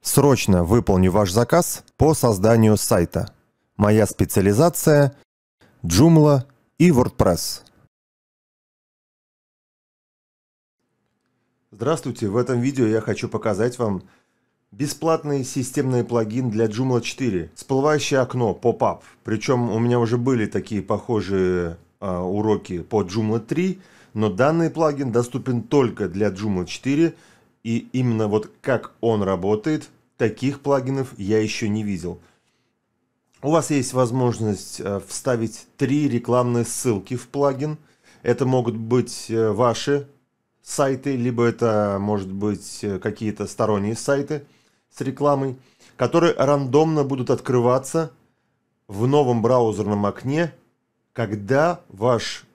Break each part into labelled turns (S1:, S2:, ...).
S1: Срочно выполню ваш заказ по созданию сайта. Моя специализация – Joomla и WordPress. Здравствуйте! В этом видео я хочу показать вам бесплатный системный плагин для Joomla 4. Всплывающее окно, (pop-up). Причем у меня уже были такие похожие э, уроки по Joomla 3, но данный плагин доступен только для Joomla 4 – и именно вот как он работает, таких плагинов я еще не видел. У вас есть возможность э, вставить три рекламные ссылки в плагин. Это могут быть э, ваши сайты, либо это может быть э, какие-то сторонние сайты с рекламой, которые рандомно будут открываться в новом браузерном окне, когда ваш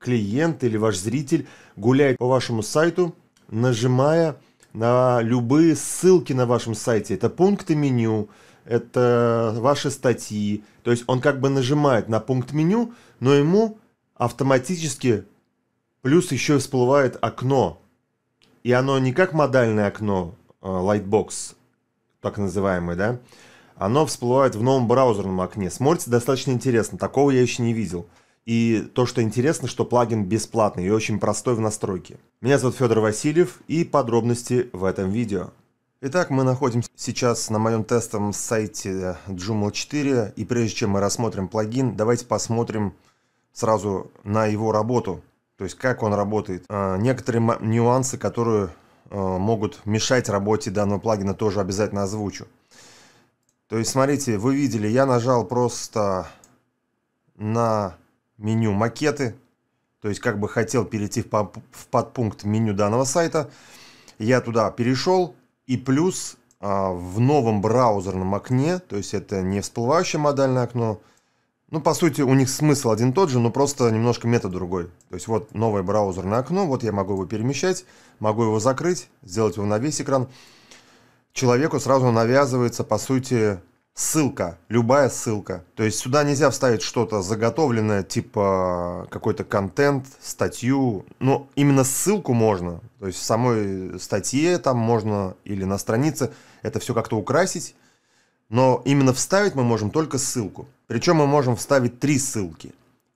S1: клиент или ваш зритель гуляет по вашему сайту, нажимая на любые ссылки на вашем сайте. Это пункты меню, это ваши статьи. То есть он как бы нажимает на пункт меню, но ему автоматически плюс еще всплывает окно. И оно не как модальное окно, а, Lightbox, так называемое, да? Оно всплывает в новом браузерном окне. смотрите достаточно интересно. Такого я еще не видел. И то, что интересно, что плагин бесплатный и очень простой в настройке. Меня зовут Федор Васильев и подробности в этом видео. Итак, мы находимся сейчас на моем тестовом сайте Joomla 4. И прежде чем мы рассмотрим плагин, давайте посмотрим сразу на его работу. То есть как он работает. А, некоторые нюансы, которые а, могут мешать работе данного плагина, тоже обязательно озвучу. То есть, смотрите, вы видели, я нажал просто на меню макеты, то есть как бы хотел перейти в подпункт меню данного сайта, я туда перешел, и плюс а, в новом браузерном окне, то есть это не всплывающее модальное окно, ну, по сути, у них смысл один тот же, но просто немножко метод другой. То есть вот новое браузерное окно, вот я могу его перемещать, могу его закрыть, сделать его на весь экран. Человеку сразу навязывается, по сути, ссылка, любая ссылка. То есть сюда нельзя вставить что-то заготовленное, типа какой-то контент, статью. Но ну, именно ссылку можно. То есть в самой статье там можно или на странице это все как-то украсить. Но именно вставить мы можем только ссылку. Причем мы можем вставить три ссылки.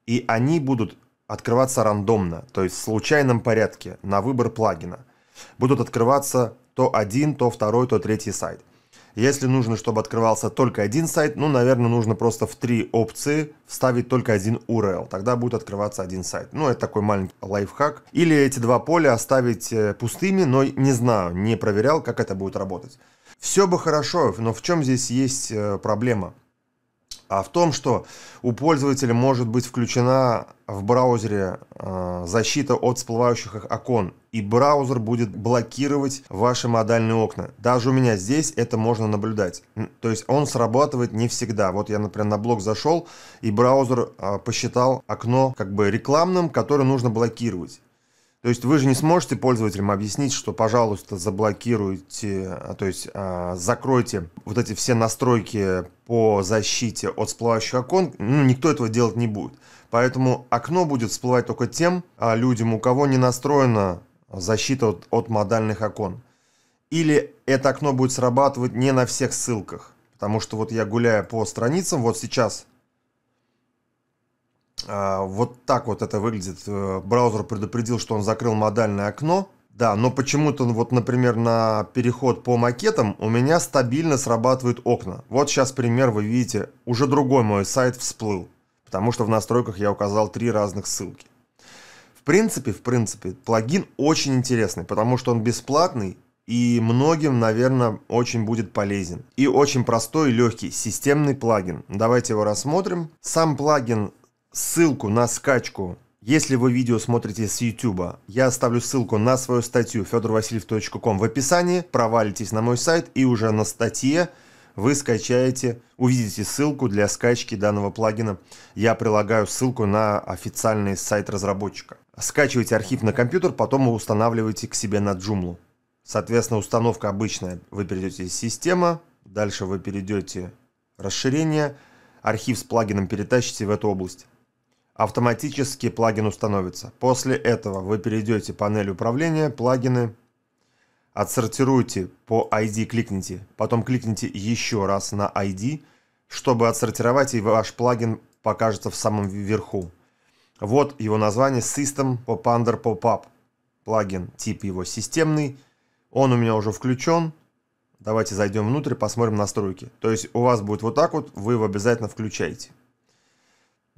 S1: И они будут открываться рандомно, то есть в случайном порядке, на выбор плагина. Будут открываться то один, то второй, то третий сайт. Если нужно, чтобы открывался только один сайт, ну, наверное, нужно просто в три опции вставить только один URL. Тогда будет открываться один сайт. Ну, это такой маленький лайфхак. Или эти два поля оставить э, пустыми, но не знаю, не проверял, как это будет работать. Все бы хорошо, но в чем здесь есть э, проблема? а в том, что у пользователя может быть включена в браузере э, защита от всплывающих окон, и браузер будет блокировать ваши модальные окна. Даже у меня здесь это можно наблюдать. То есть он срабатывает не всегда. Вот я, например, на блог зашел, и браузер э, посчитал окно как бы рекламным, которое нужно блокировать. То есть вы же не сможете пользователям объяснить, что, пожалуйста, заблокируйте, а, то есть а, закройте вот эти все настройки по защите от всплывающих окон. Ну, никто этого делать не будет. Поэтому окно будет всплывать только тем а, людям, у кого не настроена защита от, от модальных окон. Или это окно будет срабатывать не на всех ссылках. Потому что вот я гуляя по страницам, вот сейчас а, вот так вот это выглядит. Э, браузер предупредил, что он закрыл модальное окно. Да, но почему-то, вот, например, на переход по макетам у меня стабильно срабатывают окна. Вот сейчас пример вы видите. Уже другой мой сайт всплыл, потому что в настройках я указал три разных ссылки. В принципе, в принципе, плагин очень интересный, потому что он бесплатный, и многим, наверное, очень будет полезен. И очень простой и легкий системный плагин. Давайте его рассмотрим. Сам плагин ссылку на скачку. Если вы видео смотрите с YouTube, я оставлю ссылку на свою статью fedorvasiliev.com в описании, провалитесь на мой сайт и уже на статье вы скачаете, увидите ссылку для скачки данного плагина. Я прилагаю ссылку на официальный сайт разработчика. Скачивайте архив на компьютер, потом вы устанавливаете к себе на Joomla. Соответственно, установка обычная. Вы перейдете в «Система», дальше вы перейдете в «Расширение», архив с плагином перетащите в эту область автоматически плагин установится. После этого вы перейдете в панель управления, плагины, отсортируйте по ID, кликните, потом кликните еще раз на ID, чтобы отсортировать, и ваш плагин покажется в самом верху. Вот его название System Popunder Popup. Плагин, тип его системный. Он у меня уже включен. Давайте зайдем внутрь, посмотрим настройки. То есть у вас будет вот так вот, вы его обязательно включаете.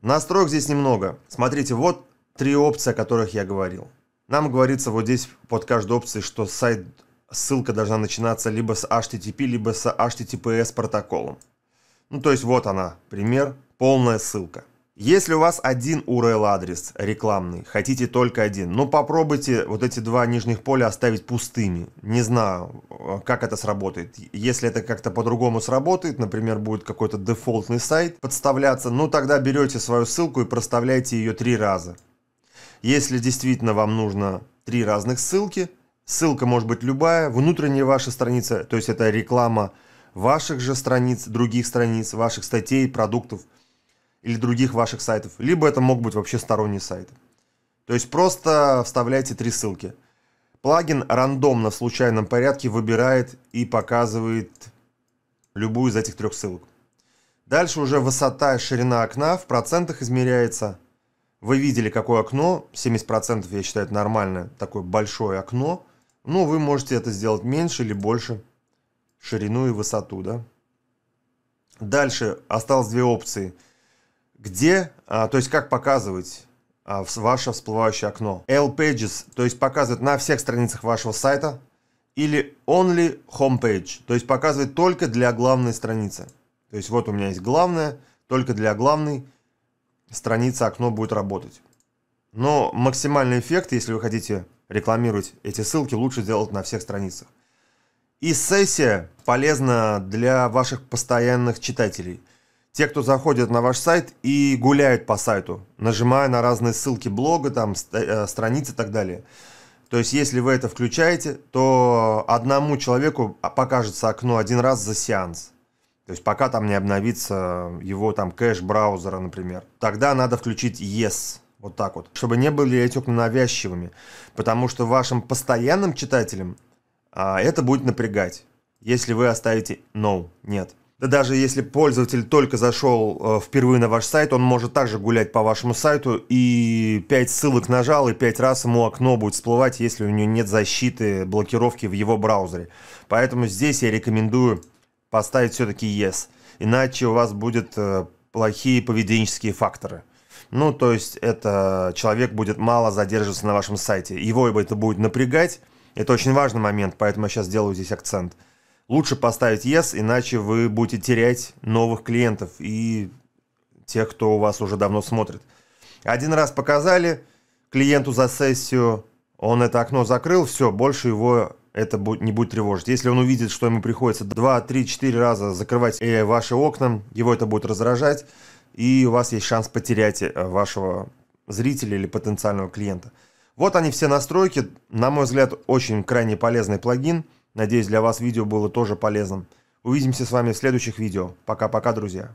S1: Настроек здесь немного. Смотрите, вот три опции, о которых я говорил. Нам говорится вот здесь под каждой опцией, что сайт ссылка должна начинаться либо с HTTP, либо с HTTPS протоколом. Ну, то есть вот она, пример, полная ссылка. Если у вас один URL-адрес рекламный, хотите только один, но ну, попробуйте вот эти два нижних поля оставить пустыми. Не знаю, э, как это сработает. Если это как-то по-другому сработает, например, будет какой-то дефолтный сайт подставляться, ну тогда берете свою ссылку и проставляете ее три раза. Если действительно вам нужно три разных ссылки, ссылка может быть любая, внутренняя ваша страница, то есть это реклама ваших же страниц, других страниц, ваших статей, продуктов – или других ваших сайтов, либо это мог быть вообще сторонние сайты. То есть просто вставляйте три ссылки. Плагин рандомно в случайном порядке выбирает и показывает любую из этих трех ссылок. Дальше уже высота и ширина окна в процентах измеряется. Вы видели, какое окно, 70% я считаю это нормально, такое большое окно. Но ну, вы можете это сделать меньше или больше, ширину и высоту, да. Дальше осталось две опции – где, а, то есть как показывать а, в ваше всплывающее окно. L-Pages, то есть показывает на всех страницах вашего сайта, или Only Homepage, то есть показывает только для главной страницы. То есть вот у меня есть главная, только для главной страницы окно будет работать. Но максимальный эффект, если вы хотите рекламировать эти ссылки, лучше сделать на всех страницах. И сессия полезна для ваших постоянных читателей – те, кто заходит на ваш сайт и гуляют по сайту, нажимая на разные ссылки блога, там, э, страницы и так далее. То есть, если вы это включаете, то одному человеку покажется окно один раз за сеанс. То есть, пока там не обновится его там кэш браузера, например. Тогда надо включить Yes. Вот так вот. Чтобы не были эти окна навязчивыми. Потому что вашим постоянным читателям а, это будет напрягать. Если вы оставите No. Нет. Да даже если пользователь только зашел э, впервые на ваш сайт, он может также гулять по вашему сайту и 5 ссылок нажал, и 5 раз ему окно будет всплывать, если у него нет защиты, блокировки в его браузере. Поэтому здесь я рекомендую поставить все-таки yes, иначе у вас будут э, плохие поведенческие факторы. Ну, то есть это человек будет мало задерживаться на вашем сайте. Его это будет напрягать. Это очень важный момент, поэтому я сейчас делаю здесь акцент – лучше поставить yes, иначе вы будете терять новых клиентов и тех, кто у вас уже давно смотрит. Один раз показали клиенту за сессию, он это окно закрыл, все, больше его это не будет тревожить. Если он увидит, что ему приходится 2, 3, 4 раза закрывать э, ваши окна, его это будет раздражать, и у вас есть шанс потерять э, вашего зрителя или потенциального клиента. Вот они все настройки. На мой взгляд, очень крайне полезный плагин – Надеюсь, для вас видео было тоже полезным. Увидимся с вами в следующих видео. Пока-пока, друзья.